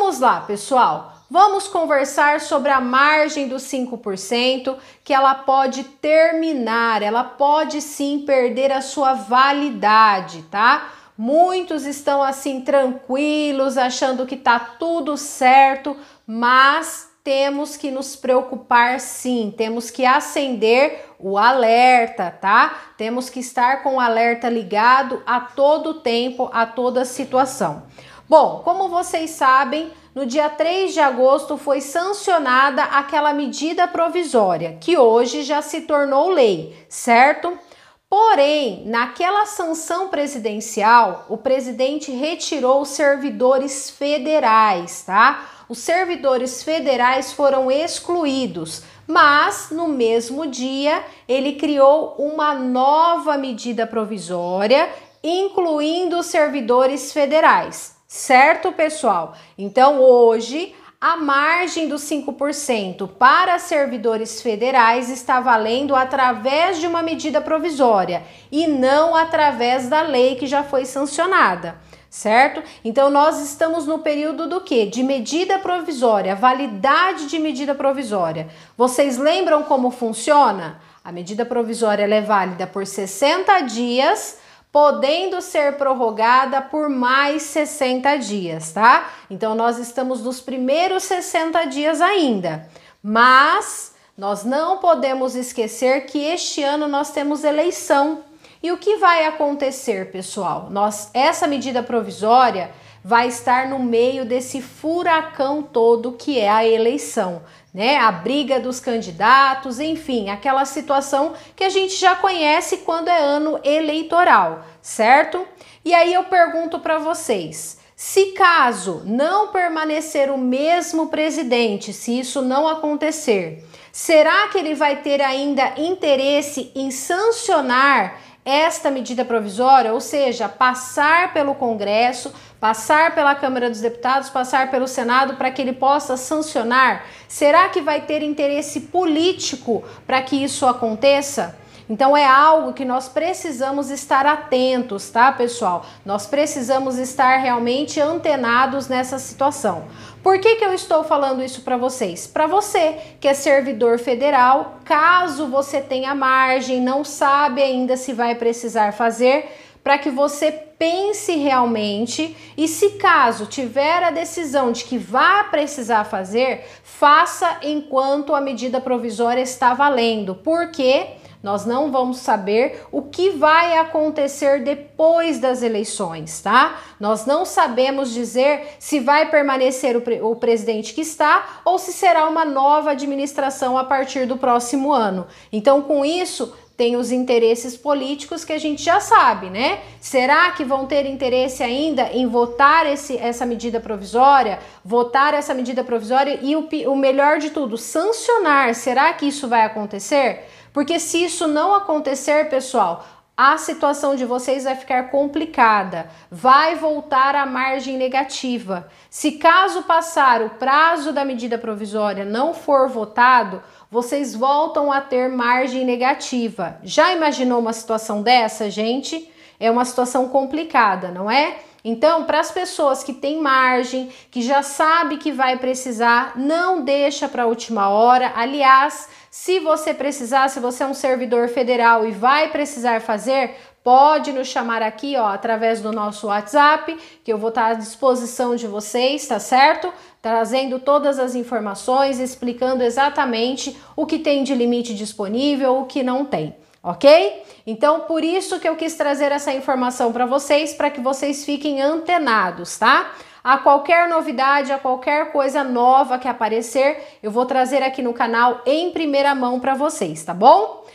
Vamos lá, pessoal. Vamos conversar sobre a margem dos 5%, que ela pode terminar, ela pode sim perder a sua validade, tá? Muitos estão assim tranquilos, achando que tá tudo certo, mas temos que nos preocupar sim, temos que acender o alerta, tá? Temos que estar com o alerta ligado a todo tempo, a toda situação. Bom, como vocês sabem, no dia 3 de agosto foi sancionada aquela medida provisória, que hoje já se tornou lei, certo? Porém, naquela sanção presidencial, o presidente retirou os servidores federais, tá? Os servidores federais foram excluídos, mas no mesmo dia ele criou uma nova medida provisória, incluindo os servidores federais certo, pessoal? Então, hoje, a margem dos 5% para servidores federais está valendo através de uma medida provisória e não através da lei que já foi sancionada certo? Então nós estamos no período do que? De medida provisória, validade de medida provisória. Vocês lembram como funciona? A medida provisória é válida por 60 dias podendo ser prorrogada por mais 60 dias, tá? Então nós estamos nos primeiros 60 dias ainda. Mas nós não podemos esquecer que este ano nós temos eleição. E o que vai acontecer, pessoal? Nós essa medida provisória vai estar no meio desse furacão todo que é a eleição, né? A briga dos candidatos, enfim, aquela situação que a gente já conhece quando é ano eleitoral, certo? E aí eu pergunto para vocês, se caso não permanecer o mesmo presidente, se isso não acontecer, será que ele vai ter ainda interesse em sancionar esta medida provisória, ou seja, passar pelo Congresso, passar pela Câmara dos Deputados, passar pelo Senado para que ele possa sancionar? Será que vai ter interesse político para que isso aconteça? Então é algo que nós precisamos estar atentos, tá, pessoal? Nós precisamos estar realmente antenados nessa situação. Por que, que eu estou falando isso para vocês? Para você que é servidor federal, caso você tenha margem, não sabe ainda se vai precisar fazer, para que você pense realmente e, se caso tiver a decisão de que vá precisar fazer, faça enquanto a medida provisória está valendo. Por quê? Porque nós não vamos saber o que vai acontecer depois das eleições, tá? Nós não sabemos dizer se vai permanecer o, pre o presidente que está ou se será uma nova administração a partir do próximo ano. Então, com isso, tem os interesses políticos que a gente já sabe, né? Será que vão ter interesse ainda em votar esse, essa medida provisória? Votar essa medida provisória e o, o melhor de tudo, sancionar. Será que isso vai acontecer? Porque se isso não acontecer, pessoal, a situação de vocês vai ficar complicada, vai voltar à margem negativa. Se caso passar o prazo da medida provisória não for votado, vocês voltam a ter margem negativa. Já imaginou uma situação dessa, gente? É uma situação complicada, não é? Então, para as pessoas que têm margem, que já sabe que vai precisar, não deixa para a última hora. Aliás, se você precisar, se você é um servidor federal e vai precisar fazer, pode nos chamar aqui, ó, através do nosso WhatsApp, que eu vou estar à disposição de vocês, tá certo? Trazendo todas as informações, explicando exatamente o que tem de limite disponível, o que não tem, ok? Então, por isso que eu quis trazer essa informação para vocês, para que vocês fiquem antenados, tá? a qualquer novidade, a qualquer coisa nova que aparecer, eu vou trazer aqui no canal em primeira mão para vocês, tá bom?